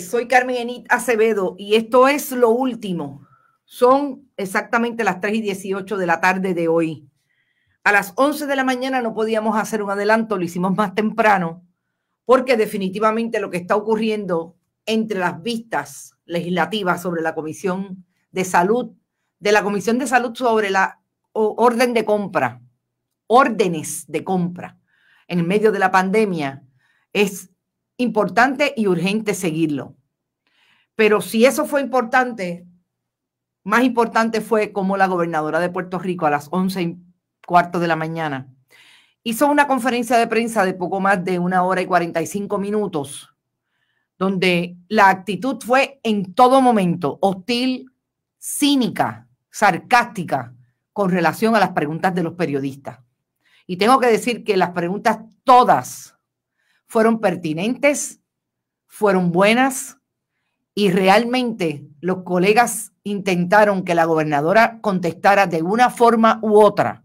soy Carmen Enit Acevedo y esto es lo último. Son exactamente las 3 y 18 de la tarde de hoy. A las 11 de la mañana no podíamos hacer un adelanto, lo hicimos más temprano, porque definitivamente lo que está ocurriendo entre las vistas legislativas sobre la Comisión de Salud, de la Comisión de Salud sobre la orden de compra, órdenes de compra en medio de la pandemia, es importante y urgente seguirlo. Pero si eso fue importante, más importante fue como la gobernadora de Puerto Rico a las 11 y cuarto de la mañana hizo una conferencia de prensa de poco más de una hora y 45 minutos, donde la actitud fue en todo momento hostil, cínica, sarcástica con relación a las preguntas de los periodistas. Y tengo que decir que las preguntas todas fueron pertinentes, fueron buenas y realmente los colegas intentaron que la gobernadora contestara de una forma u otra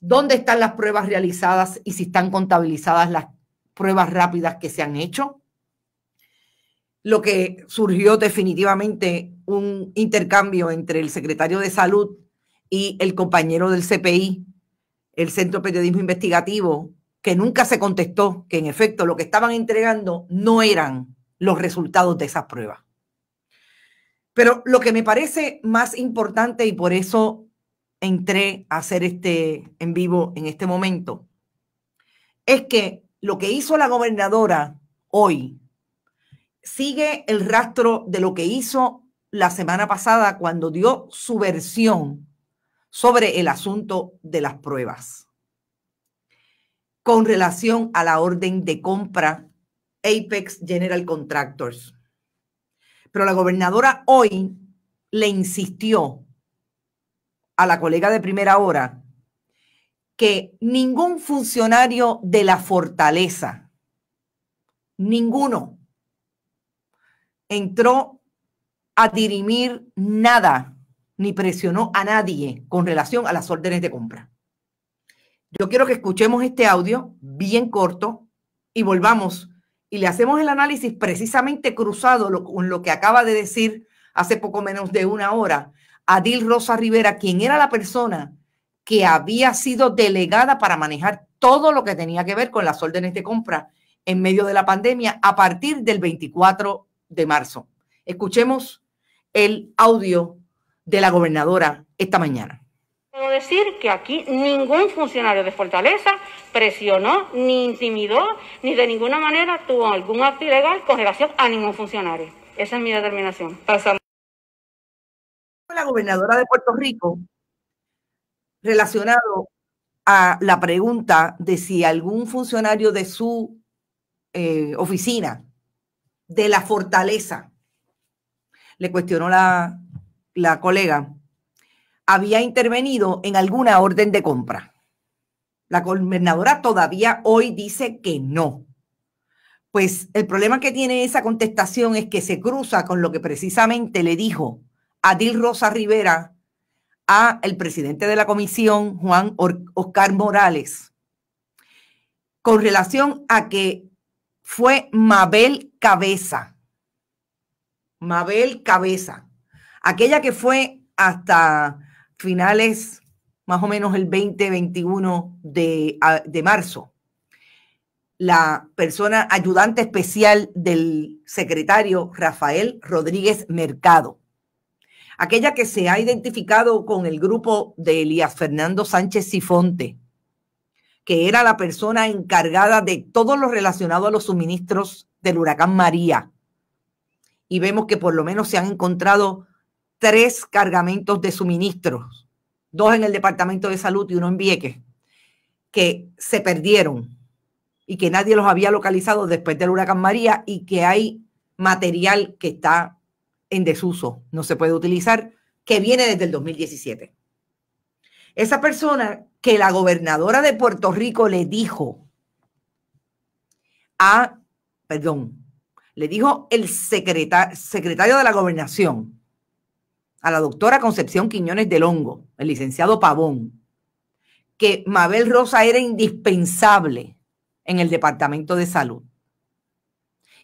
dónde están las pruebas realizadas y si están contabilizadas las pruebas rápidas que se han hecho. Lo que surgió definitivamente un intercambio entre el secretario de salud y el compañero del CPI, el Centro Periodismo Investigativo, que nunca se contestó que en efecto lo que estaban entregando no eran los resultados de esas pruebas. Pero lo que me parece más importante y por eso entré a hacer este en vivo en este momento es que lo que hizo la gobernadora hoy sigue el rastro de lo que hizo la semana pasada cuando dio su versión sobre el asunto de las pruebas con relación a la orden de compra Apex General Contractors. Pero la gobernadora hoy le insistió a la colega de primera hora que ningún funcionario de la fortaleza, ninguno, entró a dirimir nada ni presionó a nadie con relación a las órdenes de compra. Yo quiero que escuchemos este audio bien corto y volvamos y le hacemos el análisis precisamente cruzado con lo que acaba de decir hace poco menos de una hora Adil Rosa Rivera, quien era la persona que había sido delegada para manejar todo lo que tenía que ver con las órdenes de compra en medio de la pandemia a partir del 24 de marzo. Escuchemos el audio de la gobernadora esta mañana decir que aquí ningún funcionario de Fortaleza presionó, ni intimidó, ni de ninguna manera tuvo algún acto ilegal con relación a ningún funcionario. Esa es mi determinación. Pasamos. La gobernadora de Puerto Rico, relacionado a la pregunta de si algún funcionario de su eh, oficina, de la fortaleza, le cuestionó la, la colega había intervenido en alguna orden de compra. La gobernadora todavía hoy dice que no. Pues el problema que tiene esa contestación es que se cruza con lo que precisamente le dijo Adil Rosa Rivera a el presidente de la comisión, Juan Oscar Morales, con relación a que fue Mabel Cabeza. Mabel Cabeza, aquella que fue hasta finales más o menos el 20-21 de, de, marzo. La persona ayudante especial del secretario Rafael Rodríguez Mercado, aquella que se ha identificado con el grupo de Elías Fernando Sánchez Sifonte, que era la persona encargada de todo lo relacionado a los suministros del huracán María. Y vemos que por lo menos se han encontrado tres cargamentos de suministros, dos en el Departamento de Salud y uno en Vieques, que se perdieron y que nadie los había localizado después del huracán María y que hay material que está en desuso, no se puede utilizar, que viene desde el 2017. Esa persona que la gobernadora de Puerto Rico le dijo a, perdón, le dijo el secretario de la gobernación a la doctora Concepción Quiñones del Hongo, el licenciado Pavón, que Mabel Rosa era indispensable en el Departamento de Salud.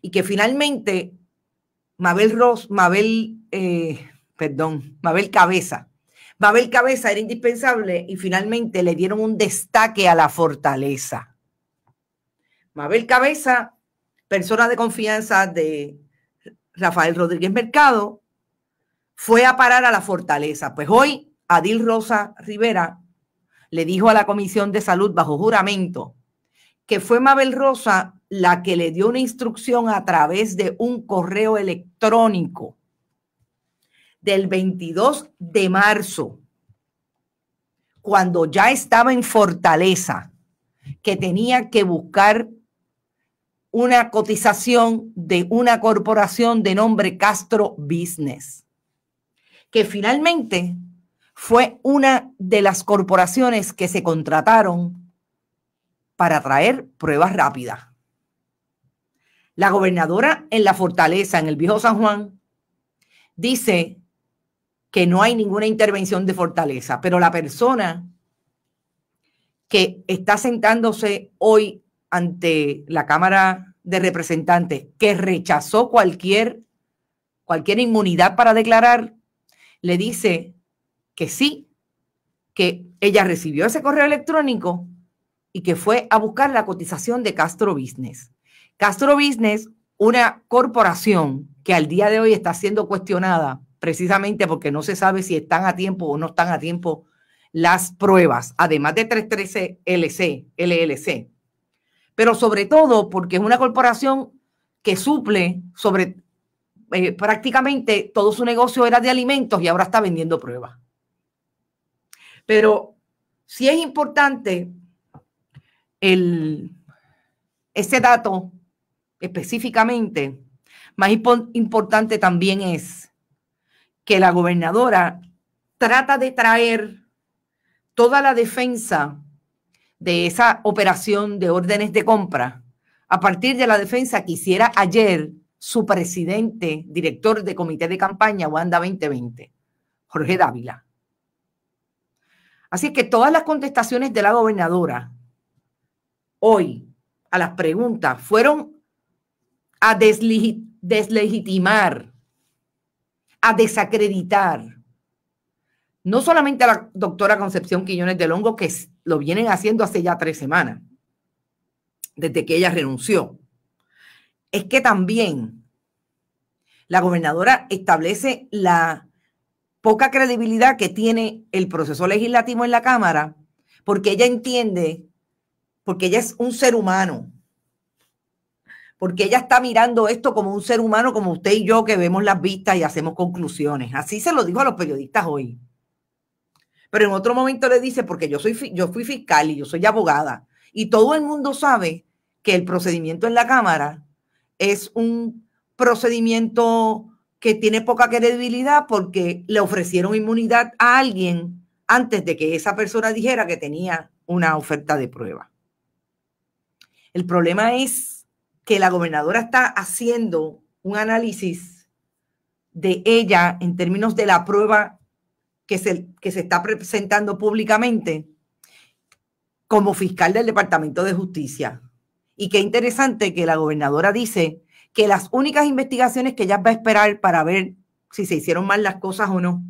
Y que finalmente Mabel Rosa, Mabel, eh, perdón, Mabel Cabeza, Mabel Cabeza era indispensable y finalmente le dieron un destaque a la fortaleza. Mabel Cabeza, persona de confianza de Rafael Rodríguez Mercado, fue a parar a la fortaleza. Pues hoy Adil Rosa Rivera le dijo a la Comisión de Salud bajo juramento que fue Mabel Rosa la que le dio una instrucción a través de un correo electrónico del 22 de marzo, cuando ya estaba en Fortaleza, que tenía que buscar una cotización de una corporación de nombre Castro Business que finalmente fue una de las corporaciones que se contrataron para traer pruebas rápidas. La gobernadora en la fortaleza, en el viejo San Juan, dice que no hay ninguna intervención de fortaleza, pero la persona que está sentándose hoy ante la Cámara de Representantes, que rechazó cualquier, cualquier inmunidad para declarar, le dice que sí, que ella recibió ese correo electrónico y que fue a buscar la cotización de Castro Business. Castro Business, una corporación que al día de hoy está siendo cuestionada precisamente porque no se sabe si están a tiempo o no están a tiempo las pruebas, además de 313 LC, LLC, pero sobre todo porque es una corporación que suple sobre eh, prácticamente todo su negocio era de alimentos y ahora está vendiendo pruebas. Pero sí es importante el, ese dato específicamente. Más importante también es que la gobernadora trata de traer toda la defensa de esa operación de órdenes de compra a partir de la defensa que hiciera ayer su presidente, director de comité de campaña Wanda 2020, Jorge Dávila. Así que todas las contestaciones de la gobernadora hoy a las preguntas fueron a deslegitimar, a desacreditar, no solamente a la doctora Concepción Quiñones de Longo, que lo vienen haciendo hace ya tres semanas, desde que ella renunció, es que también la gobernadora establece la poca credibilidad que tiene el proceso legislativo en la Cámara, porque ella entiende, porque ella es un ser humano, porque ella está mirando esto como un ser humano, como usted y yo que vemos las vistas y hacemos conclusiones. Así se lo dijo a los periodistas hoy. Pero en otro momento le dice, porque yo, soy, yo fui fiscal y yo soy abogada, y todo el mundo sabe que el procedimiento en la Cámara es un procedimiento que tiene poca credibilidad porque le ofrecieron inmunidad a alguien antes de que esa persona dijera que tenía una oferta de prueba. El problema es que la gobernadora está haciendo un análisis de ella en términos de la prueba que se, que se está presentando públicamente como fiscal del Departamento de Justicia. Y qué interesante que la gobernadora dice que las únicas investigaciones que ella va a esperar para ver si se hicieron mal las cosas o no,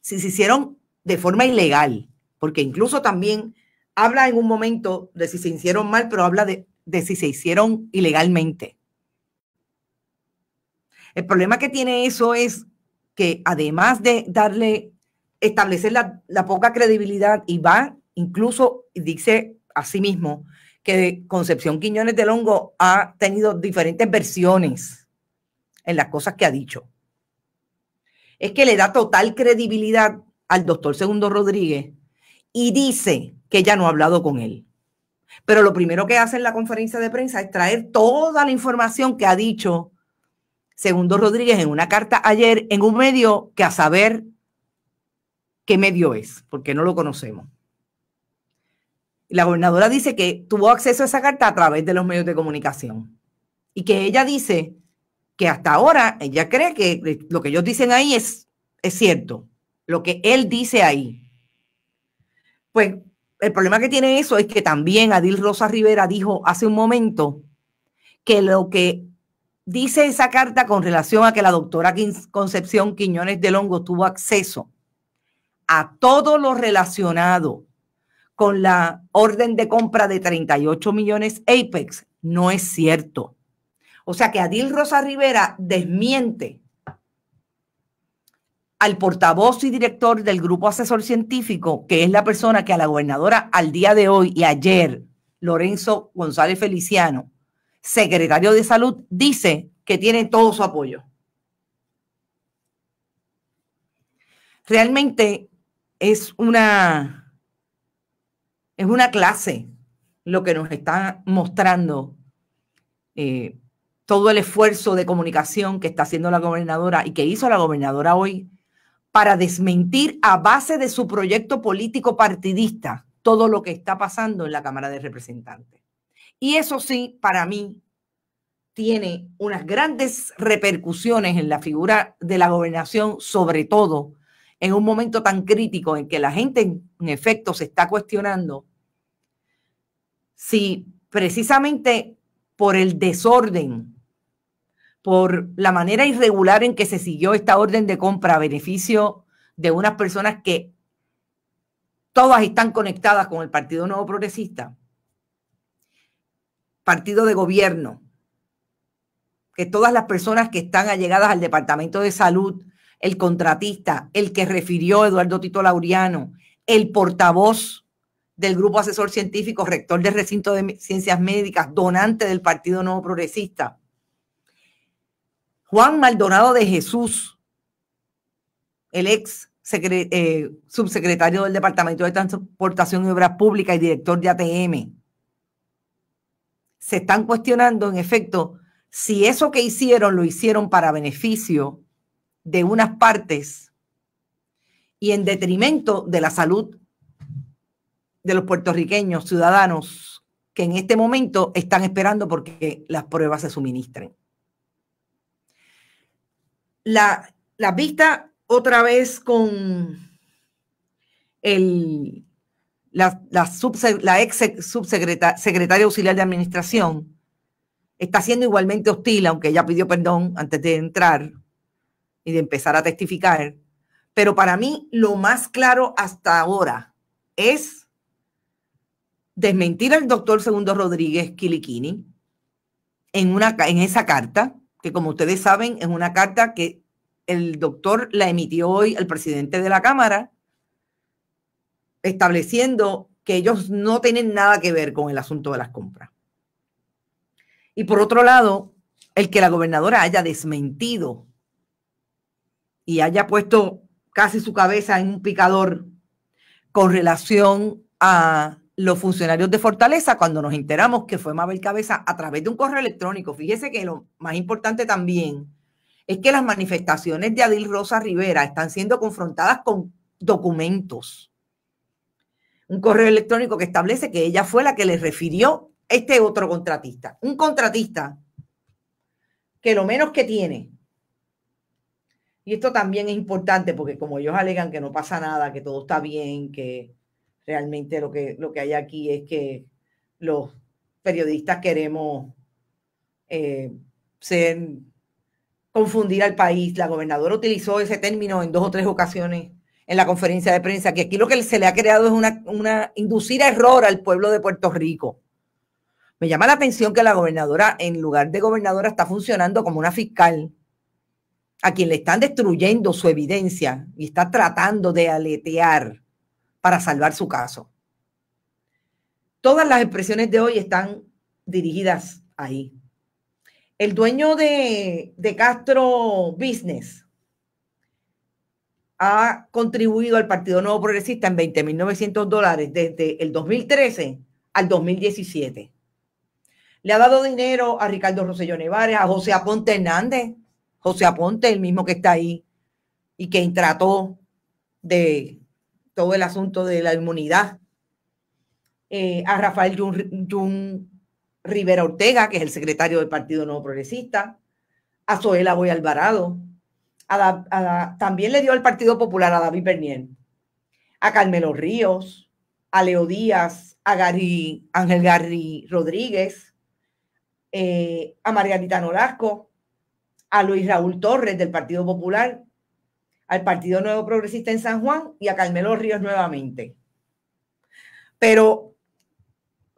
si se hicieron de forma ilegal, porque incluso también habla en un momento de si se hicieron mal, pero habla de, si se hicieron ilegalmente. El problema que tiene eso es que además de darle, establecer la, la poca credibilidad y va, incluso dice a sí mismo que Concepción Quiñones de Longo ha tenido diferentes versiones en las cosas que ha dicho. Es que le da total credibilidad al doctor Segundo Rodríguez y dice que ya no ha hablado con él. Pero lo primero que hace en la conferencia de prensa es traer toda la información que ha dicho Segundo Rodríguez en una carta ayer en un medio que a saber qué medio es, porque no lo conocemos. La gobernadora dice que tuvo acceso a esa carta a través de los medios de comunicación y que ella dice que hasta ahora ella cree que lo que ellos dicen ahí es, es cierto, lo que él dice ahí. Pues el problema que tiene eso es que también Adil Rosa Rivera dijo hace un momento que lo que dice esa carta con relación a que la doctora Concepción Quiñones de Longo tuvo acceso a todo lo relacionado con la orden de compra de 38 millones Apex. No es cierto. O sea que Adil Rosa Rivera desmiente al portavoz y director del grupo asesor científico, que es la persona que a la gobernadora al día de hoy y ayer, Lorenzo González Feliciano, secretario de salud, dice que tiene todo su apoyo. Realmente es una es una clase lo que nos está mostrando eh, todo el esfuerzo de comunicación que está haciendo la gobernadora y que hizo la gobernadora hoy para desmentir a base de su proyecto político partidista todo lo que está pasando en la Cámara de Representantes. Y eso sí, para mí, tiene unas grandes repercusiones en la figura de la gobernación, sobre todo en un momento tan crítico en que la gente, en efecto, se está cuestionando si precisamente por el desorden, por la manera irregular en que se siguió esta orden de compra a beneficio de unas personas que todas están conectadas con el Partido Nuevo Progresista, partido de gobierno, que todas las personas que están allegadas al Departamento de Salud, el contratista, el que refirió Eduardo Tito Lauriano, el portavoz del Grupo Asesor Científico, rector del Recinto de Ciencias Médicas, donante del Partido Nuevo Progresista. Juan Maldonado de Jesús, el ex eh, subsecretario del Departamento de Transportación y Obras Públicas y director de ATM. Se están cuestionando, en efecto, si eso que hicieron lo hicieron para beneficio de unas partes y en detrimento de la salud de los puertorriqueños, ciudadanos, que en este momento están esperando porque las pruebas se suministren. La, vista otra vez con el, la, la, ex subsecretaria secretaria auxiliar de administración, está siendo igualmente hostil, aunque ella pidió perdón antes de entrar y de empezar a testificar. Pero para mí lo más claro hasta ahora es desmentir al doctor Segundo Rodríguez Kilikini en, una, en esa carta, que como ustedes saben es una carta que el doctor la emitió hoy al presidente de la Cámara, estableciendo que ellos no tienen nada que ver con el asunto de las compras. Y por otro lado, el que la gobernadora haya desmentido y haya puesto casi su cabeza en un picador con relación a los funcionarios de Fortaleza cuando nos enteramos que fue Mabel Cabeza a través de un correo electrónico. Fíjese que lo más importante también es que las manifestaciones de Adil Rosa Rivera están siendo confrontadas con documentos. Un correo electrónico que establece que ella fue la que le refirió este otro contratista. Un contratista que lo menos que tiene. Y esto también es importante porque como ellos alegan que no pasa nada, que todo está bien, que realmente lo que, lo que hay aquí es que los periodistas queremos eh, confundir al país. La gobernadora utilizó ese término en dos o tres ocasiones en la conferencia de prensa, que aquí lo que se le ha creado es una, una inducir error al pueblo de Puerto Rico. Me llama la atención que la gobernadora, en lugar de gobernadora, está funcionando como una fiscal a quien le están destruyendo su evidencia y está tratando de aletear para salvar su caso. Todas las expresiones de hoy están dirigidas ahí. El dueño de, Castro Business ha contribuido al Partido Nuevo Progresista en 20.900 dólares desde el 2013 al 2017. Le ha dado dinero a Ricardo Rosselló Nevares, a José Aponte Hernández, José Aponte, el mismo que está ahí y que trató de todo el asunto de la inmunidad, eh, a Rafael Jun, Rivera Ortega, que es el secretario del Partido Nuevo Progresista, a Zoela Boy Alvarado, a también le dio al Partido Popular a David Bernier, a Carmelo Ríos, a Leo Díaz, a Gary, Ángel Garri Rodríguez, eh, a Margarita Norasco, a Luis Raúl Torres del Partido Popular, al Partido Nuevo Progresista en San Juan y a Carmelo Ríos nuevamente. Pero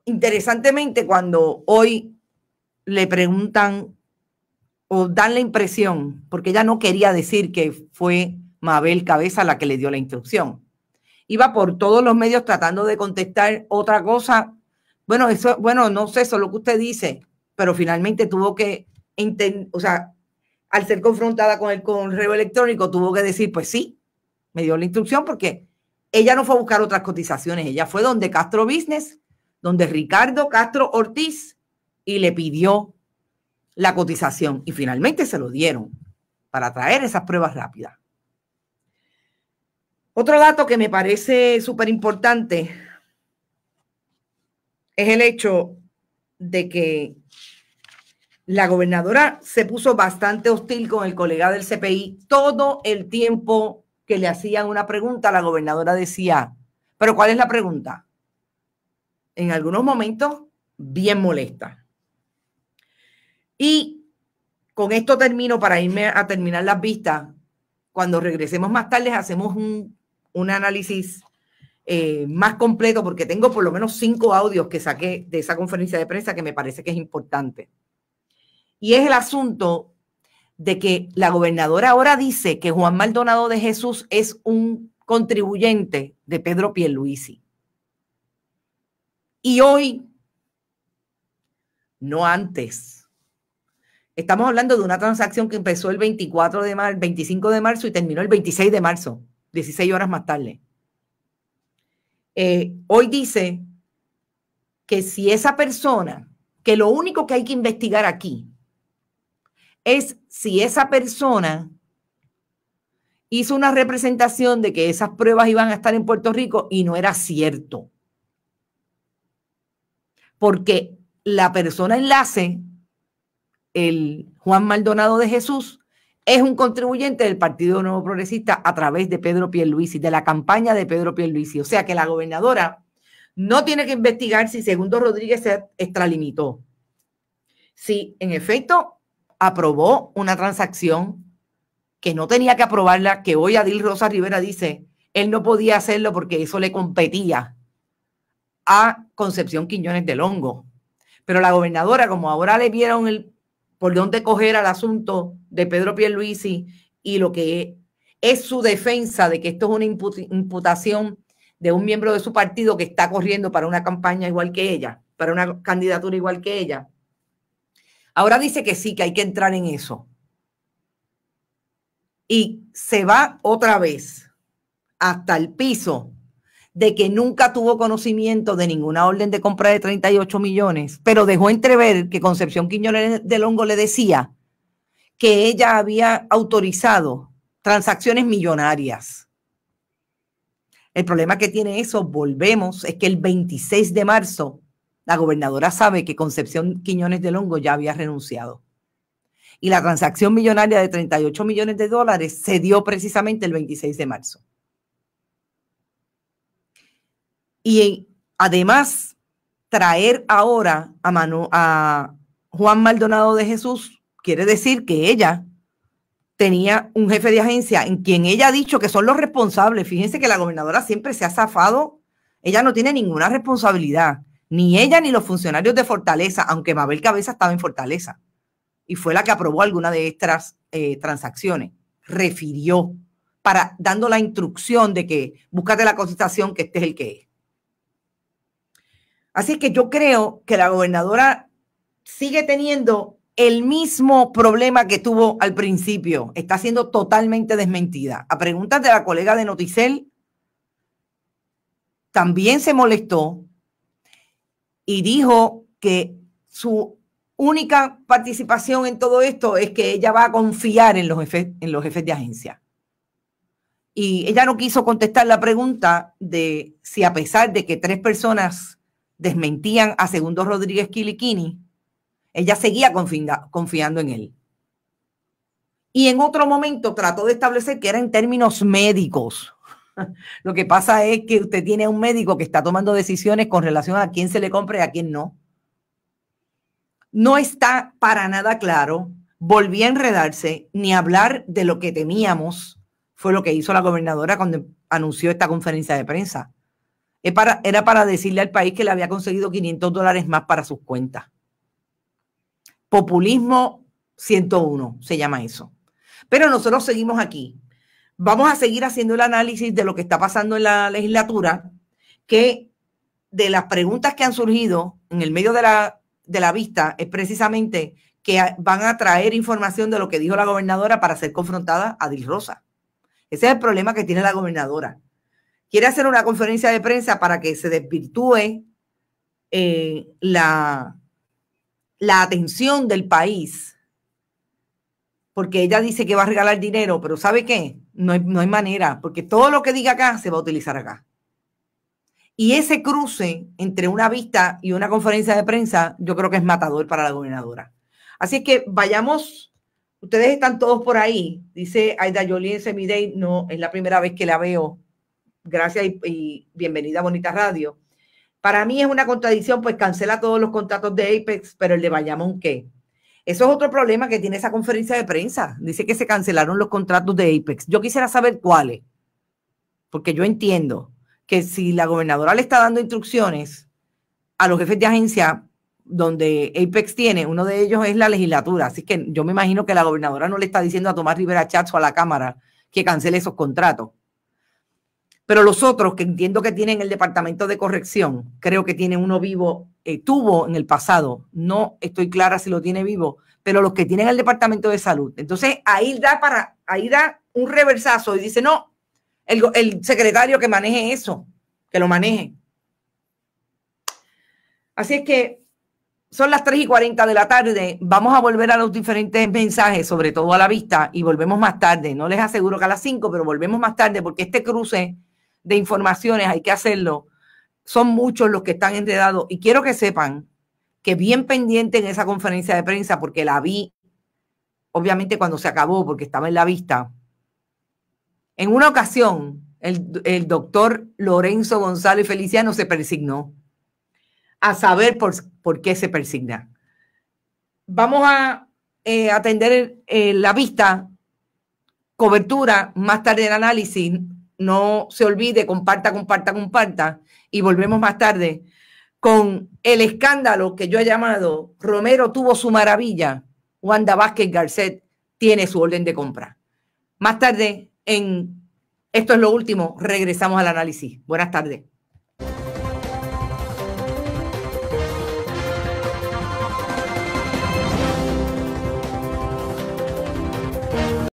interesantemente, cuando hoy le preguntan o dan la impresión, porque ella no quería decir que fue Mabel Cabeza la que le dio la instrucción. Iba por todos los medios tratando de contestar otra cosa. Bueno, eso, bueno, no sé, eso es lo que usted dice, pero finalmente tuvo que o sea, al ser confrontada con el correo electrónico, tuvo que decir, pues sí, me dio la instrucción porque ella no fue a buscar otras cotizaciones, ella fue donde Castro Business, donde Ricardo Castro Ortiz, y le pidió la cotización. Y finalmente se lo dieron para traer esas pruebas rápidas. Otro dato que me parece súper importante es el hecho de que la gobernadora se puso bastante hostil con el colega del CPI. Todo el tiempo que le hacían una pregunta, la gobernadora decía, pero ¿cuál es la pregunta? En algunos momentos, bien molesta. Y con esto termino para irme a terminar las vistas. Cuando regresemos más tarde, hacemos un, análisis eh, más completo porque tengo por lo menos cinco audios que saqué de esa conferencia de prensa que me parece que es importante. Y es el asunto de que la gobernadora ahora dice que Juan Maldonado de Jesús es un contribuyente de Pedro Pierluisi. Y hoy, no antes, estamos hablando de una transacción que empezó el 24 de marzo, 25 de marzo y terminó el 26 de marzo, 16 horas más tarde. Eh, hoy dice que si esa persona, que lo único que hay que investigar aquí es si esa persona hizo una representación de que esas pruebas iban a estar en Puerto Rico y no era cierto. Porque la persona enlace, el Juan Maldonado de Jesús, es un contribuyente del Partido Nuevo Progresista a través de Pedro Pierluisi, de la campaña de Pedro Pierluisi. O sea que la gobernadora no tiene que investigar si Segundo Rodríguez se extralimitó. Si en efecto aprobó una transacción que no tenía que aprobarla, que hoy Adil Rosa Rivera dice, él no podía hacerlo porque eso le competía a Concepción Quiñones del Hongo. Pero la gobernadora, como ahora le vieron el, por dónde coger al asunto de Pedro Pierluisi y lo que es su defensa de que esto es una imputación de un miembro de su partido que está corriendo para una campaña igual que ella, para una candidatura igual que ella, Ahora dice que sí, que hay que entrar en eso. Y se va otra vez hasta el piso de que nunca tuvo conocimiento de ninguna orden de compra de 38 millones, pero dejó entrever que Concepción Quiñones del Hongo le decía que ella había autorizado transacciones millonarias. El problema que tiene eso, volvemos, es que el 26 de marzo la gobernadora sabe que Concepción Quiñones de Longo ya había renunciado. Y la transacción millonaria de 38 millones de dólares se dio precisamente el 26 de marzo. Y además, traer ahora a, a Juan Maldonado de Jesús quiere decir que ella tenía un jefe de agencia en quien ella ha dicho que son los responsables. Fíjense que la gobernadora siempre se ha zafado. Ella no tiene ninguna responsabilidad. Ni ella ni los funcionarios de Fortaleza, aunque Mabel Cabeza estaba en Fortaleza y fue la que aprobó alguna de estas eh, transacciones, refirió para dando la instrucción de que búscate la constatación que este es el que es. Así que yo creo que la gobernadora sigue teniendo el mismo problema que tuvo al principio. Está siendo totalmente desmentida. A preguntas de la colega de Noticel, también se molestó y dijo que su única participación en todo esto es que ella va a confiar en los jefes, en los jefes de agencia. Y ella no quiso contestar la pregunta de si a pesar de que tres personas desmentían a Segundo Rodríguez Kilikini, ella seguía confiando en él. Y en otro momento trató de establecer que era en términos médicos. Lo que pasa es que usted tiene a un médico que está tomando decisiones con relación a quién se le compre y a quién no. No está para nada claro. Volví a enredarse ni hablar de lo que temíamos. Fue lo que hizo la gobernadora cuando anunció esta conferencia de prensa. Era para decirle al país que le había conseguido 500 dólares más para sus cuentas. Populismo 101 se llama eso. Pero nosotros seguimos aquí Vamos a seguir haciendo el análisis de lo que está pasando en la legislatura, que de las preguntas que han surgido en el medio de la, vista es precisamente que van a traer información de lo que dijo la gobernadora para ser confrontada a Dil Rosa. Ese es el problema que tiene la gobernadora. Quiere hacer una conferencia de prensa para que se desvirtúe eh, la, la atención del país, porque ella dice que va a regalar dinero, pero ¿sabe qué? No hay, manera, porque todo lo que diga acá se va a utilizar acá. Y ese cruce entre una vista y una conferencia de prensa, yo creo que es matador para la gobernadora. Así que vayamos, ustedes están todos por ahí, dice Aida Jolie en Semidey, no, es la primera vez que la veo. Gracias y, bienvenida a Bonita Radio. Para mí es una contradicción, pues cancela todos los contratos de Apex, pero el de Bayamón, ¿qué? Eso es otro problema que tiene esa conferencia de prensa. Dice que se cancelaron los contratos de Apex. Yo quisiera saber cuáles, porque yo entiendo que si la gobernadora le está dando instrucciones a los jefes de agencia donde Apex tiene, uno de ellos es la legislatura. Así que yo me imagino que la gobernadora no le está diciendo a Tomás Rivera Chatz o a la Cámara que cancele esos contratos. Pero los otros, que entiendo que tienen el Departamento de Corrección, creo que tiene uno vivo, eh, tuvo en el pasado, no estoy clara si lo tiene vivo, pero los que tienen el Departamento de Salud. Entonces ahí da, para, ahí da un reversazo y dice, no, el, el secretario que maneje eso, que lo maneje. Así es que son las 3 y 40 de la tarde. Vamos a volver a los diferentes mensajes, sobre todo a la vista, y volvemos más tarde. No les aseguro que a las 5, pero volvemos más tarde porque este cruce de informaciones, hay que hacerlo. Son muchos los que están enredados y quiero que sepan que bien pendiente en esa conferencia de prensa, porque la vi, obviamente cuando se acabó, porque estaba en la vista. En una ocasión, el, doctor Lorenzo González Feliciano se persignó. A saber por, qué se persigna. Vamos a eh, atender eh, la vista, cobertura, más tarde el análisis. No se olvide, comparta, comparta, comparta. Y volvemos más tarde con el escándalo que yo he llamado Romero tuvo su maravilla, Wanda Vázquez Garcet tiene su orden de compra. Más tarde, en esto es lo último, regresamos al análisis. Buenas tardes.